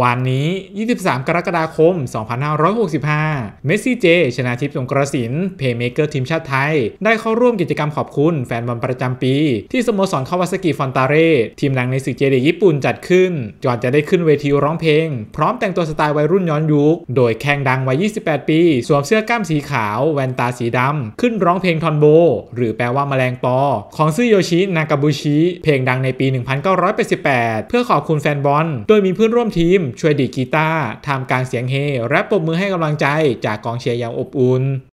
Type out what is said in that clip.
วันนี้ 23 กรกฎาคม 2565เมสซี่เจชนะทิพย์สงกรสิน เพย์เมเกอร์ทีมชาติไทย ได้เข้าร่วมกิจกรรมขอบคุณแฟนบอลประจำปี ที่สโมสรคาวาซากิฟอนตาเร่ทีมดังในศึกเจลีญี่ปุ่นจัดขึ้นก่อนจะได้ขึ้นเวทีร้องเพลง พร้อมแต่งตัวสไตล์วัยรุ่นย้อนยุค โดยแข่งดังวัย28 ปี สวมเสื้อกล้ามสีขาวแว่นตาสีดำ ขึ้นร้องเพลงทอนโบ หรือแปลว่าแมลงปอ ของซึโยชิ นากาบุชิ เพลงดังในปี 1988เพื่อขอบคุณแฟนบอลโดยมีเพื่อนร่วมทีมมช่วยดีกีตาร์ทำการเสียงเฮและปรบมือให้กำลังใจจากกองเชียร์อย่างอบอุ่น